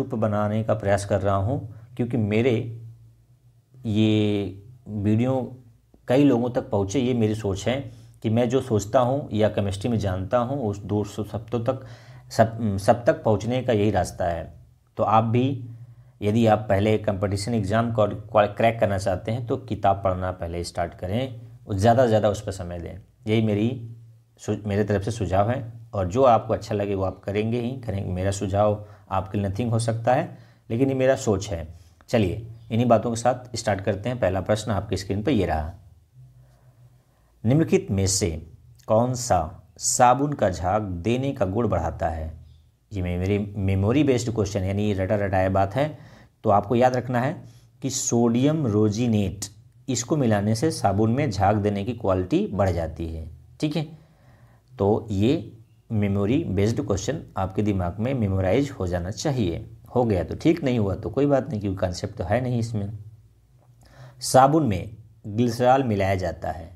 YouTube पर बनाने का प्रयास कर रहा हूँ क्योंकि मेरे ये वीडियो कई लोगों तक पहुँचे ये मेरी सोच है कि मैं जो सोचता हूँ या केमिस्ट्री में जानता हूँ उस दो सौ सप्तों तक सब सब तक पहुँचने का यही रास्ता है तो आप भी यदि आप पहले कंपटीशन एग्ज़ाम क्रैक करना चाहते हैं तो किताब पढ़ना पहले स्टार्ट करें और ज़्यादा से ज़्यादा उस पर समय दें यही मेरी मेरे तरफ से सुझाव है और जो आपको अच्छा लगे वो आप करेंगे ही करेंगे मेरा सुझाव आपके लिए नथिंग हो सकता है लेकिन ये मेरा सोच है चलिए इन्हीं बातों के साथ स्टार्ट करते हैं पहला प्रश्न आपकी स्क्रीन पर यह रहा निम्नलिखित में से कौन सा साबुन का झाग देने का गुण बढ़ाता है ये मेरे मेमोरी बेस्ड क्वेश्चन यानी ये रटा रटाया बात है तो आपको याद रखना है कि सोडियम रोजिनेट इसको मिलाने से साबुन में झाग देने की क्वालिटी बढ़ जाती है ठीक है तो ये मेमोरी बेस्ड क्वेश्चन आपके दिमाग में मेमोराइज हो जाना चाहिए हो गया तो ठीक नहीं हुआ तो कोई बात नहीं क्योंकि कॉन्सेप्ट तो है नहीं इसमें साबुन में ग्लिसराल मिलाया जाता है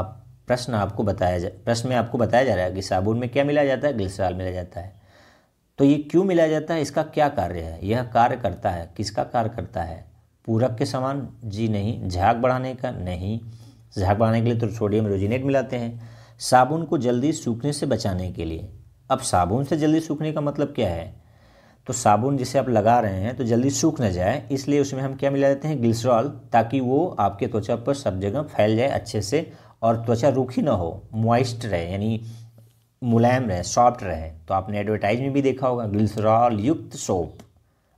आप प्रश्न आपको बताया जा प्रश्न में आपको बताया जा रहा है कि साबुन में क्या मिलाया जाता है ग्लिसराल मिलाया जाता है तो ये क्यों मिलाया जाता है इसका क्या कार्य है यह कार्य करता है किसका कार्य करता है पूरक के समान जी नहीं झाग बढ़ाने का नहीं झाग बढ़ाने के लिए तो सोडियम रोजिनेट मिलाते हैं साबुन को जल्दी सूखने से बचाने के लिए अब साबुन से जल्दी सूखने का मतलब क्या है तो साबुन जिसे आप लगा रहे हैं तो जल्दी सूख ना जाए इसलिए उसमें हम क्या मिला देते हैं ग्लिसरॉल ताकि वो आपके त्वचा पर सब जगह फैल जाए अच्छे से और त्वचा रूखी ना हो मॉइस्ट रहे यानी मुलायम रहे सॉफ्ट रहे तो आपने एडवर्टाइज में भी देखा होगा ग्लिसरॉल युक्त सोप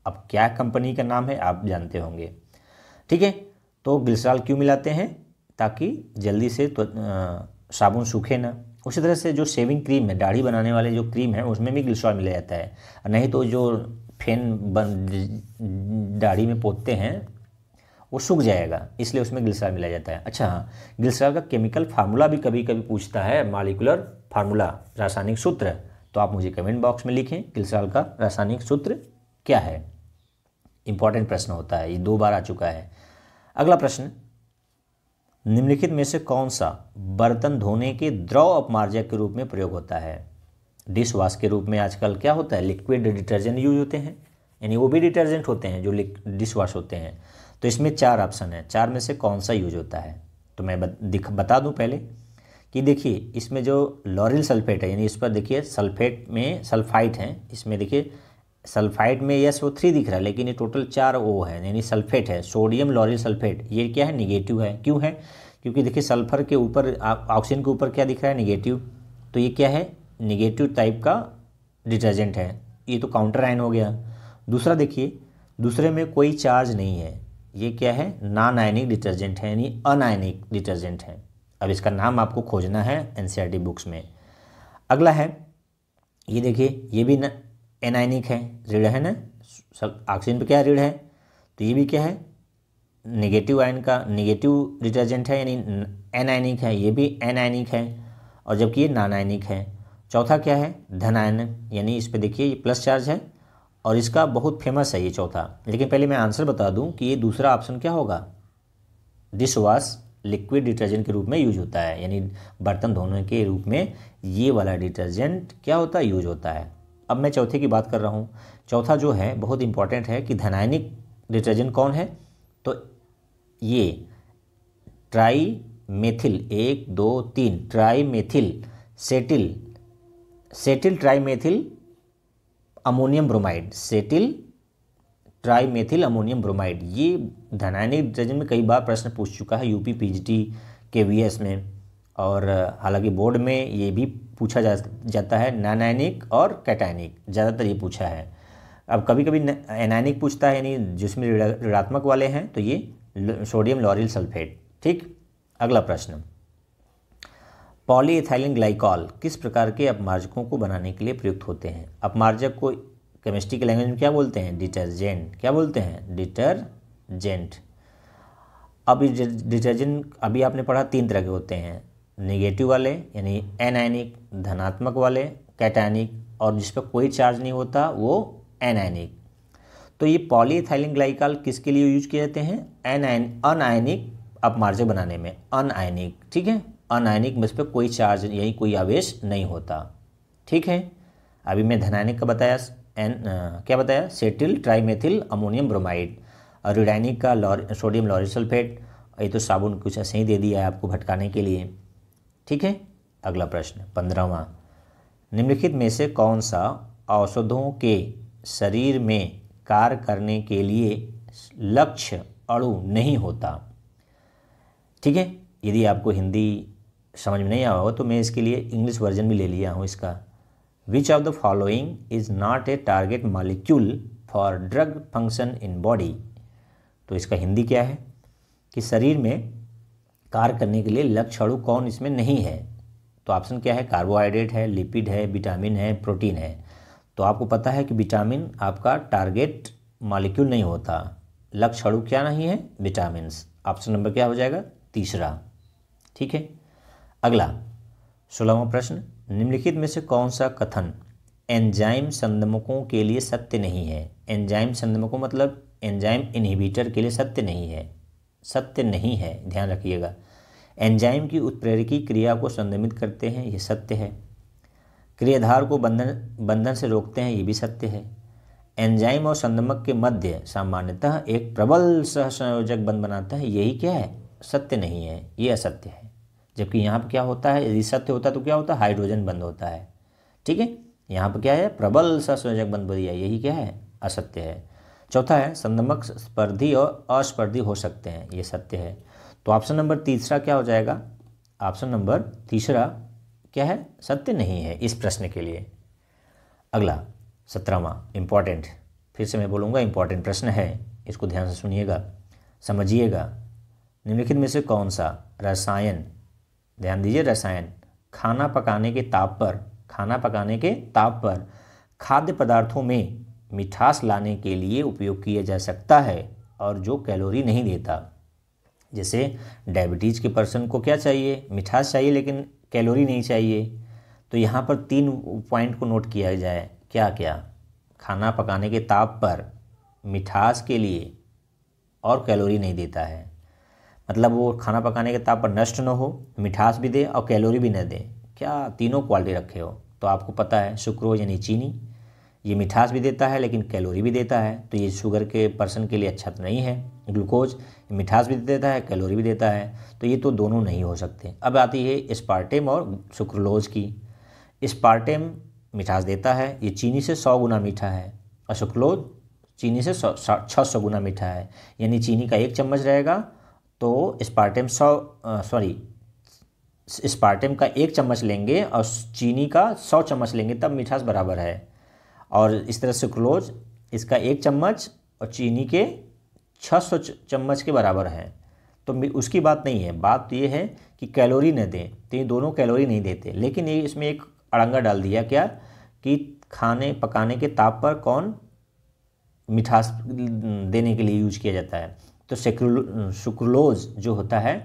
अब क्या कंपनी का नाम है आप जानते होंगे ठीक है तो ग्लिसरॉल क्यों मिलाते हैं ताकि जल्दी से साबुन सूखे ना उसी तरह से जो शेविंग क्रीम है दाढ़ी बनाने वाले जो क्रीम है उसमें भी ग्लिसरॉल मिला जाता है नहीं तो जो फेन बन दाढ़ी में पोतते हैं वो सूख जाएगा इसलिए उसमें ग्लिसरॉल मिला जाता है अच्छा हाँ ग्लिसरॉल का केमिकल फार्मूला भी कभी कभी पूछता है मालिकुलर फार्मूला रासायनिक सूत्र तो आप मुझे कमेंट बॉक्स में लिखें ग्लिसरॉल का रासायनिक सूत्र क्या है इंपॉर्टेंट प्रश्न होता है ये दो बार आ चुका है अगला प्रश्न निम्नलिखित में से कौन सा बर्तन धोने के द्रव अपमार्जक के रूप में प्रयोग होता है डिश वॉश के रूप में आजकल क्या होता है लिक्विड डिटर्जेंट यूज होते हैं यानी वो भी डिटर्जेंट होते हैं जो डिश वॉश होते हैं तो इसमें चार ऑप्शन है चार में से कौन सा यूज होता है तो मैं बता दूं पहले कि देखिए इसमें जो लॉरिल सल्फेट है यानी इस पर देखिए सल्फेट में सल्फाइट हैं इसमें देखिए सल्फाइड में यस वो थ्री दिख रहा है लेकिन ये टोटल चार ओ है यानी सल्फेट है सोडियम लॉरिल सल्फेट ये क्या है निगेटिव है क्यों है क्योंकि देखिए सल्फर के ऊपर ऑक्सीजन के ऊपर क्या दिख रहा है निगेटिव तो ये क्या है निगेटिव टाइप का डिटर्जेंट है ये तो काउंटर आयन हो गया दूसरा देखिए दूसरे में कोई चार्ज नहीं है ये क्या है नॉन आयनिक डिटर्जेंट है यानी आयनिक डिटर्जेंट है अब इसका नाम आपको खोजना है एनसीईआरटी बुक्स e में अगला है ये देखिए ये भी न एनाइनिक है ऋण है ना ऑक्सीजन पर क्या ऋण है तो ये भी क्या है नेगेटिव आयन का नेगेटिव डिटर्जेंट है यानी एनाइनिक है ये भी एनाइनिक है और जबकि ये नान है चौथा क्या है धनायन यानी इस पर देखिए ये प्लस चार्ज है और इसका बहुत फेमस है ये चौथा लेकिन पहले मैं आंसर बता दूं कि ये दूसरा ऑप्शन क्या होगा डिश वॉश लिक्विड डिटर्जेंट के रूप में यूज होता है यानी बर्तन धोने के रूप में ये वाला डिटर्जेंट क्या होता है यूज होता है अब मैं चौथे की बात कर रहा हूँ चौथा जो है बहुत इंपॉर्टेंट है कि धनायनिक डिटर्जेंट कौन है तो ये ट्राई मेथिल एक दो तीन trimethyl cetyl cetyl trimethyl ammonium bromide cetyl trimethyl ammonium bromide ये धनायनिक डिटर्जेंट में कई बार प्रश्न पूछ चुका है यूपी पीजीटी के वीएस में और हालांकि बोर्ड में ये भी पूछा जा जाता है नानैनिक और कैटैनिक ज़्यादातर ये पूछा है अब कभी कभी एनैनिक पूछता है यानी जिसमें ऋणात्मक वाले हैं तो ये सोडियम लॉरिल सल्फेट ठीक अगला प्रश्न पॉलीएथाइलिन ग्लाइकॉल किस प्रकार के अपमार्जकों को बनाने के लिए प्रयुक्त होते हैं अपमार्जक को केमिस्ट्री के लैंग्वेज में क्या बोलते हैं डिटर्जेंट क्या बोलते हैं डिटर्जेंट अब डिटर्जेंट अभी आपने पढ़ा तीन तरह के होते हैं निगेटिव वाले यानी एनाइनिक धनात्मक वाले कैटैनिक और जिस पर कोई चार्ज नहीं होता वो एनाइनिक तो ये पॉलीथाइलिन ग्लाइकाल किसके लिए यूज किए जाते हैं एनायन अनायनिक अपमार्जक बनाने में अनायनिक ठीक है अनायनिक में इस पर कोई चार्ज यही कोई आवेश नहीं होता ठीक है अभी मैं धनायनिक का बताया एन आ, क्या बताया सेटिल ट्राईमेथिल अमोनियम ब्रोमाइड और रिडाइनिक का लॉर सोडियम लॉरिसल्फेट ये तो साबुन कुछ ऐसे ही दे दिया है आपको भटकाने के लिए ठीक है अगला प्रश्न पंद्रहवा निम्नलिखित में से कौन सा औषधों के शरीर में कार्य करने के लिए लक्ष्य अणु नहीं होता ठीक है यदि आपको हिंदी समझ में नहीं आया हो तो मैं इसके लिए इंग्लिश वर्जन भी ले लिया हूँ इसका which of the following is not a target molecule for drug function in body तो इसका हिंदी क्या है कि शरीर में कार्य करने के लिए लक्षणु कौन इसमें नहीं है तो ऑप्शन क्या है कार्बोहाइड्रेट है लिपिड है विटामिन है प्रोटीन है तो आपको पता है कि विटामिन आपका टारगेट मालिक्यूल नहीं होता लक्षणु क्या नहीं है विटामिन ऑप्शन नंबर क्या हो जाएगा तीसरा ठीक है अगला सोलहवा प्रश्न निम्नलिखित में से कौन सा कथन एंजाइम संदमकों के लिए सत्य नहीं है एंजाइम संदमकों मतलब एंजाइम इनहिबिटर के लिए सत्य नहीं है सत्य नहीं है ध्यान रखिएगा एंजाइम की उत्प्रेरकी क्रिया को संदमित करते हैं यह सत्य है क्रियाधार को बंधन बंधन से रोकते हैं ये भी सत्य है एंजाइम और संदमक के मध्य सामान्यतः एक प्रबल सहसंयोजक बंध बनाता है यही क्या है सत्य नहीं है ये असत्य है जबकि यहाँ पर क्या होता है यदि सत्य होता तो क्या होता है हाइड्रोजन बंद होता है ठीक है यहाँ पर क्या है प्रबल सहसंयोजक बंध बढ़िया यही क्या है असत्य है चौथा है संदमक स्पर्धी और अस्पर्धी हो सकते हैं ये सत्य है तो ऑप्शन नंबर तीसरा क्या हो जाएगा ऑप्शन नंबर तीसरा क्या है सत्य नहीं है इस प्रश्न के लिए अगला सत्रहवा इम्पॉर्टेंट फिर से मैं बोलूँगा इम्पॉर्टेंट प्रश्न है इसको ध्यान से सुनिएगा समझिएगा निम्नलिखित में से कौन सा रसायन ध्यान दीजिए रसायन खाना पकाने के ताप पर खाना पकाने के ताप पर खाद्य पदार्थों में मिठास लाने के लिए उपयोग किया जा सकता है और जो कैलोरी नहीं देता जैसे डायबिटीज़ के पर्सन को क्या चाहिए मिठास चाहिए लेकिन कैलोरी नहीं चाहिए तो यहाँ पर तीन पॉइंट को नोट किया जाए क्या क्या खाना पकाने के ताप पर मिठास के लिए और कैलोरी नहीं देता है मतलब वो खाना पकाने के ताप पर नष्ट न हो मिठास भी दे और कैलोरी भी न दे क्या तीनों क्वालिटी रखे हो तो आपको पता है सुक्रोज यानी चीनी ये मिठास भी देता है लेकिन कैलोरी भी देता है तो ये शुगर के पर्सन के लिए अच्छा तो नहीं है ग्लूकोज मिठास भी देता है कैलोरी भी देता है तो ये तो दोनों नहीं हो सकते अब आती है इस्पार्टेम और सुक्रलोज की इस्पार्टेम मिठास देता है ये चीनी से सौ गुना मीठा है और सुक्रलोज चीनी से छः सौ गुना मीठा है यानी चीनी का एक चम्मच रहेगा तो इस्पार्टेम सौ सॉरी इस्पार्टेम का एक चम्मच लेंगे और चीनी का सौ चम्मच लेंगे तब मिठास बराबर है और इस तरह क्लोज इसका एक चम्मच और चीनी के 600 चम्मच के बराबर है तो उसकी बात नहीं है बात तो ये है कि कैलोरी न दें तो ये दोनों कैलोरी नहीं देते लेकिन ये इसमें एक अड़ंगा डाल दिया क्या कि खाने पकाने के ताप पर कौन मिठास देने के लिए यूज किया जाता है तो सेक्रो सुक्रोलोज जो होता है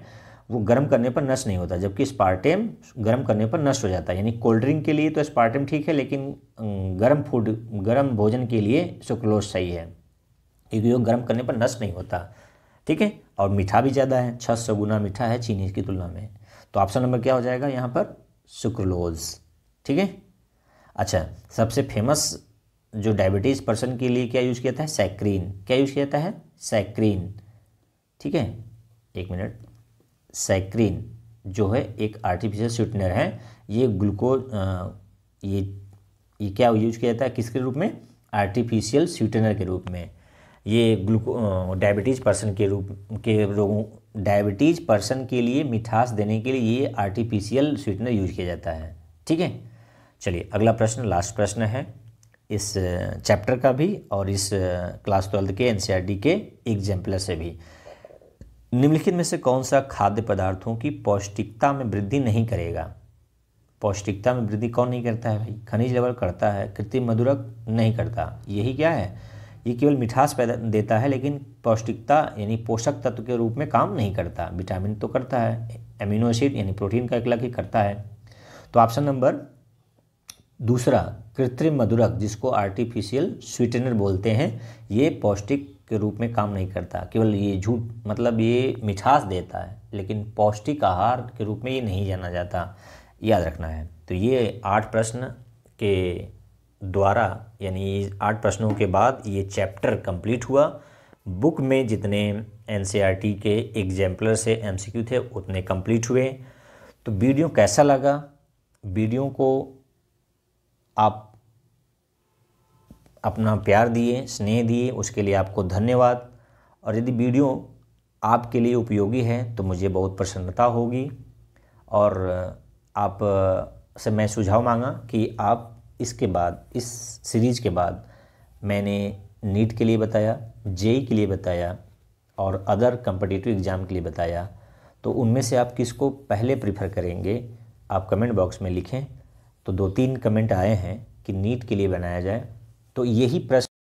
वो गर्म करने पर नष्ट नहीं होता जबकि स्पार्टेम गर्म करने पर नष्ट हो जाता है यानी कोल्ड ड्रिंक के लिए तो स्पार्टेम ठीक है लेकिन गर्म फूड गर्म भोजन के लिए सुक्रोज सही है क्योंकि वो गर्म करने पर नष्ट नहीं होता ठीक है और मीठा भी ज़्यादा है छः सौ गुना मीठा है चीनी की तुलना में तो ऑप्शन नंबर क्या हो जाएगा यहाँ पर सुक्रोज ठीक है अच्छा सबसे फेमस जो डायबिटीज़ पर्सन के लिए क्या यूज़ किया जाता है सैक्रीन क्या यूज़ किया जाता है सैक्रीन ठीक है एक मिनट सैक्रीन जो है एक आर्टिफिशियल स्वीटनर है ये ग्लूकोज ये ये क्या यूज किया जाता है किसके रूप में आर्टिफिशियल स्वीटनर के रूप में ये ग्लूको डायबिटीज पर्सन के रूप के लोगों डायबिटीज पर्सन के लिए मिठास देने के लिए ये आर्टिफिशियल स्वीटनर यूज किया जाता है ठीक है चलिए अगला प्रश्न लास्ट प्रश्न है इस चैप्टर का भी और इस क्लास ट्वेल्थ के एन e के एग्जाम्पलर से भी निम्नलिखित में से कौन सा खाद्य पदार्थों की पौष्टिकता में वृद्धि नहीं करेगा पौष्टिकता में वृद्धि कौन नहीं करता है भाई खनिज लेवल करता है कृत्रिम मधुरक नहीं करता यही क्या है ये केवल मिठास पैदा देता है लेकिन पौष्टिकता यानी पोषक तत्व के रूप में काम नहीं करता विटामिन तो करता है एमिनो एसिड यानी प्रोटीन का एक लग ही करता है तो ऑप्शन नंबर दूसरा कृत्रिम मधुरक जिसको आर्टिफिशियल स्वीटनर बोलते हैं ये पौष्टिक के रूप में काम नहीं करता केवल ये झूठ मतलब ये मिठास देता है लेकिन पौष्टिक आहार के रूप में ये नहीं जाना जाता याद रखना है तो ये आठ प्रश्न के द्वारा यानी आठ प्रश्नों के बाद ये चैप्टर कंप्लीट हुआ बुक में जितने एन e के एग्जाम्पलर से एम थे उतने कंप्लीट हुए तो वीडियो कैसा लगा वीडियो को आप अपना प्यार दिए स्नेह दिए उसके लिए आपको धन्यवाद और यदि वीडियो आपके लिए उपयोगी है तो मुझे बहुत प्रसन्नता होगी और आप से मैं सुझाव मांगा कि आप इसके बाद इस सीरीज़ के बाद मैंने नीट के लिए बताया जेई के लिए बताया और अदर कम्पटिटिव एग्ज़ाम के लिए बताया तो उनमें से आप किसको पहले प्रीफर करेंगे आप कमेंट बॉक्स में लिखें तो दो तीन कमेंट आए हैं कि नीट के लिए बनाया जाए तो यही प्रश्न